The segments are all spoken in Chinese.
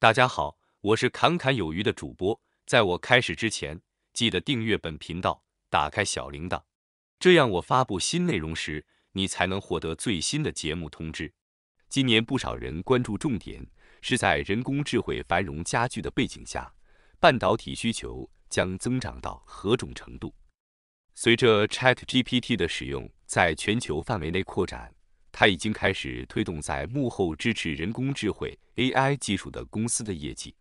大家好，我是侃侃有余的主播。在我开始之前，记得订阅本频道，打开小铃铛，这样我发布新内容时，你才能获得最新的节目通知。今年不少人关注重点是在人工智能繁荣加剧的背景下，半导体需求将增长到何种程度？随着 Chat GPT 的使用在全球范围内扩展。他已经开始推动在幕后支持人工智慧 AI 技术的公司的业绩。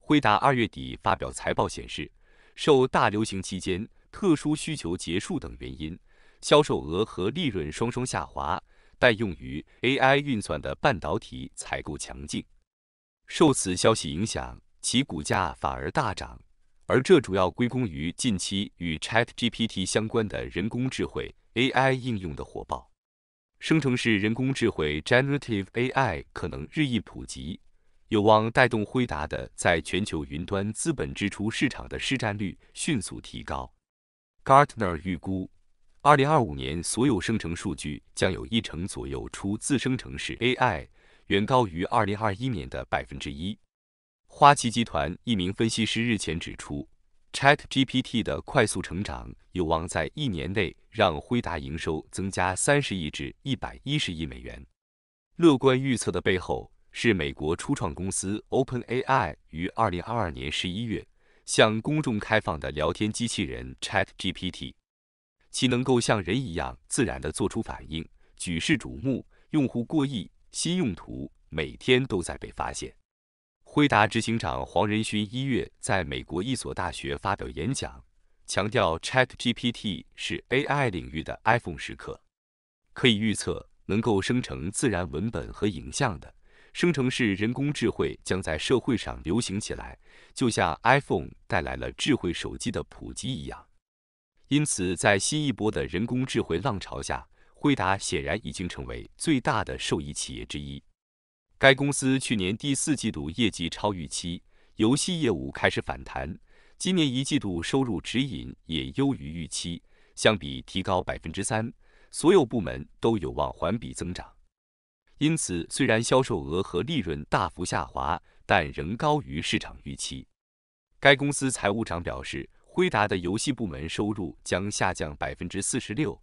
辉达二月底发表财报显示，受大流行期间特殊需求结束等原因，销售额和利润双双下滑，但用于 AI 运算的半导体采购强劲。受此消息影响，其股价反而大涨，而这主要归功于近期与 ChatGPT 相关的人工智慧 AI 应用的火爆。生成式人工智慧 g e n e r a t i v e AI） 可能日益普及，有望带动辉达的在全球云端资本支出市场的市占率迅速提高。Gartner 预估，2025年所有生成数据将有一成左右出自生成式 AI，远高于2021年的百分之一。花旗集团一名分析师日前指出。ChatGPT 的快速成长有望在一年内让辉达营收增加三十亿至一百一十亿美元。乐观预测的背后是美国初创公司 OpenAI 于二零二二年十一月向公众开放的聊天机器人 ChatGPT，其能够像人一样自然地做出反应，举世瞩目，用户过亿，新用途每天都在被发现。辉达执行长黄仁勋一月在美国一所大学发表演讲，强调 ChatGPT 是 AI 领域的 iPhone 时刻，可以预测能够生成自然文本和影像的生成式人工智慧将在社会上流行起来，就像 iPhone 带来了智慧手机的普及一样。因此，在新一波的人工智慧浪潮下，辉达显然已经成为最大的受益企业之一。该公司去年第四季度业绩超预期，游戏业务开始反弹。今年一季度收入指引也优于预期，相比提高百分之三，所有部门都有望环比增长。因此，虽然销售额和利润大幅下滑，但仍高于市场预期。该公司财务长表示，辉达的游戏部门收入将下降百分之四十六，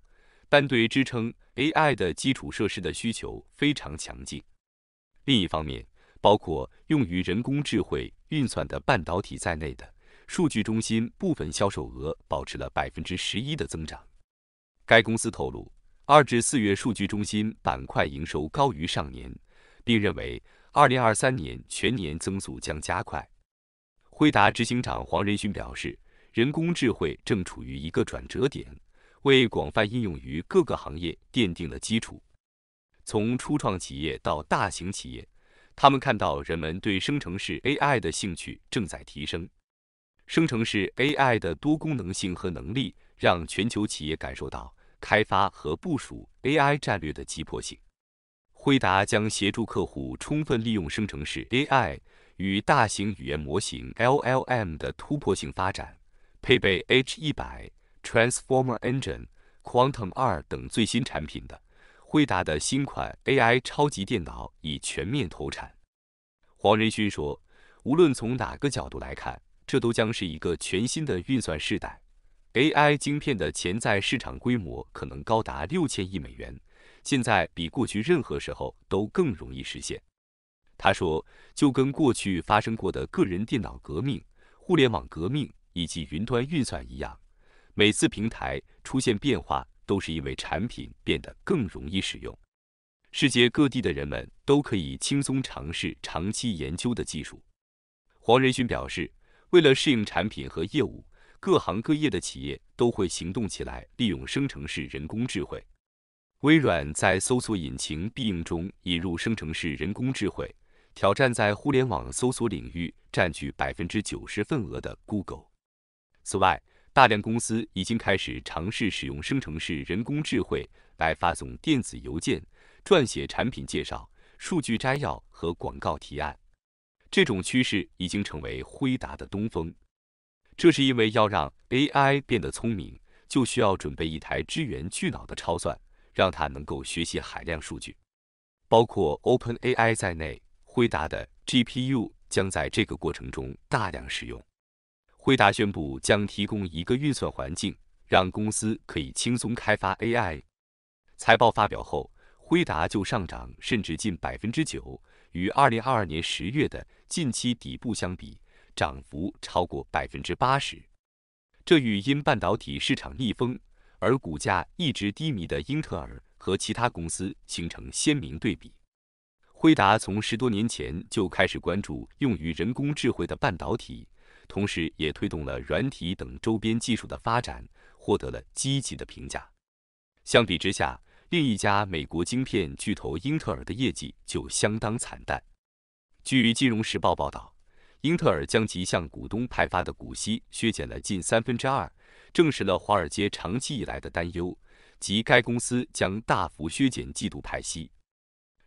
但对支撑 AI 的基础设施的需求非常强劲。另一方面，包括用于人工智慧运算的半导体在内的数据中心部分销售额保持了百分之十一的增长。该公司透露，二至四月数据中心板块营收高于上年，并认为二零二三年全年增速将加快。辉达执行长黄仁勋表示，人工智慧正处于一个转折点，为广泛应用于各个行业奠定了基础。从初创企业到大型企业，他们看到人们对生成式 AI 的兴趣正在提升。生成式 AI 的多功能性和能力让全球企业感受到开发和部署 AI 战略的急迫性。辉达将协助客户充分利用生成式 AI 与大型语言模型 （LLM） 的突破性发展，配备 H100、Transformer Engine、Quantum 2等最新产品的。惠达的新款 AI 超级电脑已全面投产。黄仁勋说：“无论从哪个角度来看，这都将是一个全新的运算时代。AI 晶片的潜在市场规模可能高达六千亿美元，现在比过去任何时候都更容易实现。”他说：“就跟过去发生过的个人电脑革命、互联网革命以及云端运算一样，每次平台出现变化。”都是因为产品变得更容易使用，世界各地的人们都可以轻松尝试长期研究的技术。黄仁勋表示，为了适应产品和业务，各行各业的企业都会行动起来，利用生成式人工智能。微软在搜索引擎必应中引入生成式人工智能，挑战在互联网搜索领域占据百分之九十份额的 Google。此外，大量公司已经开始尝试使用生成式人工智慧来发送电子邮件、撰写产品介绍、数据摘要和广告提案。这种趋势已经成为辉达的东风，这是因为要让 AI 变得聪明，就需要准备一台支援巨脑的超算，让它能够学习海量数据。包括 OpenAI 在内，辉达的 GPU 将在这个过程中大量使用。辉达宣布将提供一个运算环境，让公司可以轻松开发 AI。财报发表后，辉达就上涨，甚至近百分之九，与二零二二年十月的近期底部相比，涨幅超过百分之八十。这与因半导体市场逆风而股价一直低迷的英特尔和其他公司形成鲜明对比。辉达从十多年前就开始关注用于人工智慧的半导体。同时也推动了软体等周边技术的发展，获得了积极的评价。相比之下，另一家美国芯片巨头英特尔的业绩就相当惨淡。据《金融时报》报道，英特尔将其向股东派发的股息削减了近三分之二，证实了华尔街长期以来的担忧，即该公司将大幅削减季度派息。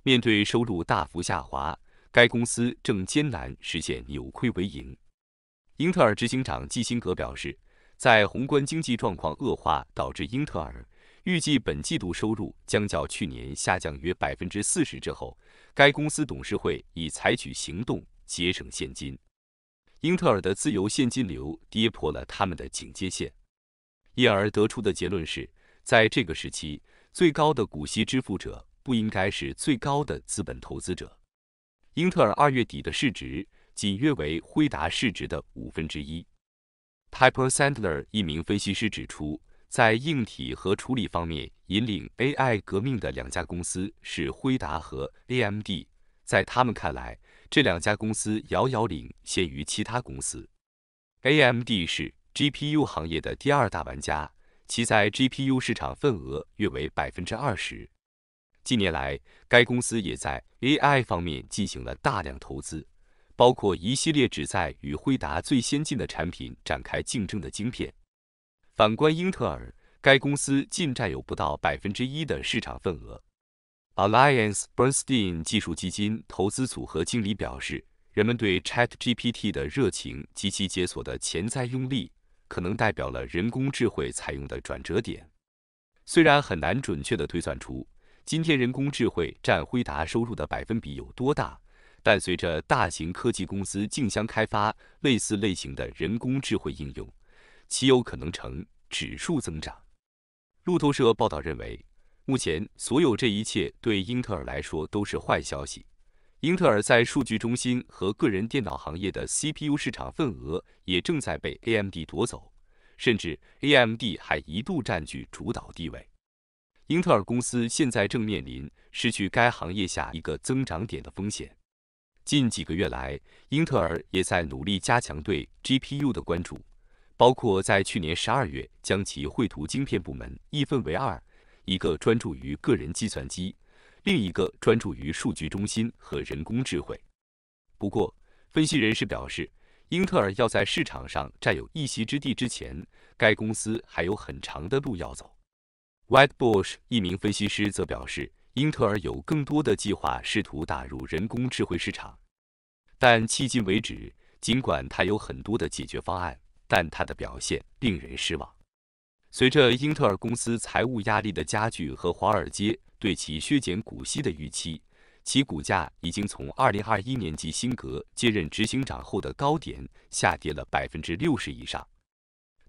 面对收入大幅下滑，该公司正艰难实现扭亏为盈。英特尔执行长基辛格表示，在宏观经济状况恶化导致英特尔预计本季度收入将较去年下降约百分之四十之后，该公司董事会已采取行动节省现金。英特尔的自由现金流跌破了他们的警戒线，因而得出的结论是，在这个时期，最高的股息支付者不应该是最高的资本投资者。英特尔二月底的市值。仅约为辉达市值的五分之一。Piper Sandler 一名分析师指出，在硬体和处理方面引领 AI 革命的两家公司是辉达和 AMD。在他们看来，这两家公司遥遥领先于其他公司。AMD 是 GPU 行业的第二大玩家，其在 GPU 市场份额约为百分之二十。近年来，该公司也在 AI 方面进行了大量投资。包括一系列旨在与辉达最先进的产品展开竞争的晶片。反观英特尔，该公司仅占有不到百分之一的市场份额。Alliance Bernstein 技术基金投资组合经理表示：“人们对 ChatGPT 的热情及其解锁的潜在用力，可能代表了人工智慧采用的转折点。虽然很难准确地推算出今天人工智慧占辉达收入的百分比有多大。”但随着大型科技公司竞相开发类似类型的人工智慧应用，其有可能呈指数增长。路透社报道认为，目前所有这一切对英特尔来说都是坏消息。英特尔在数据中心和个人电脑行业的 CPU 市场份额也正在被 AMD 夺走，甚至 AMD 还一度占据主导地位。英特尔公司现在正面临失去该行业下一个增长点的风险。近几个月来，英特尔也在努力加强对 GPU 的关注，包括在去年十二月将其绘图晶片部门一分为二，一个专注于个人计算机，另一个专注于数据中心和人工智能。不过，分析人士表示，英特尔要在市场上占有一席之地之前，该公司还有很长的路要走。Whitebush 一名分析师则表示。英特尔有更多的计划试图打入人工智慧市场，但迄今为止，尽管它有很多的解决方案，但它的表现令人失望。随着英特尔公司财务压力的加剧和华尔街对其削减股息的预期，其股价已经从二零二一年及辛格接任执行长后的高点下跌了百分之六十以上。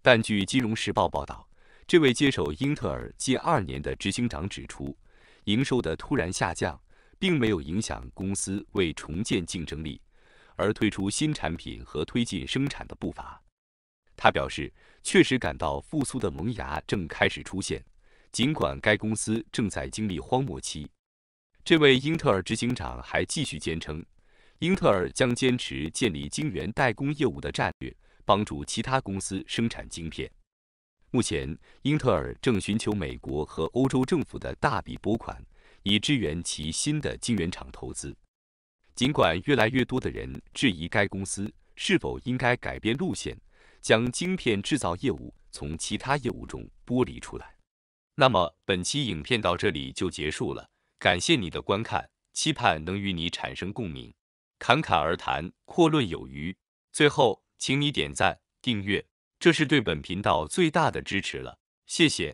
但据《金融时报》报道，这位接手英特尔近二年的执行长指出。营收的突然下降，并没有影响公司为重建竞争力而推出新产品和推进生产的步伐。他表示，确实感到复苏的萌芽正开始出现，尽管该公司正在经历荒漠期。这位英特尔执行长还继续坚称，英特尔将坚持建立晶圆代工业务的战略，帮助其他公司生产晶片。目前，英特尔正寻求美国和欧洲政府的大笔拨款，以支援其新的晶圆厂投资。尽管越来越多的人质疑该公司是否应该改变路线，将晶片制造业务从其他业务中剥离出来，那么本期影片到这里就结束了。感谢你的观看，期盼能与你产生共鸣。侃侃而谈，阔论有余。最后，请你点赞、订阅。这是对本频道最大的支持了，谢谢。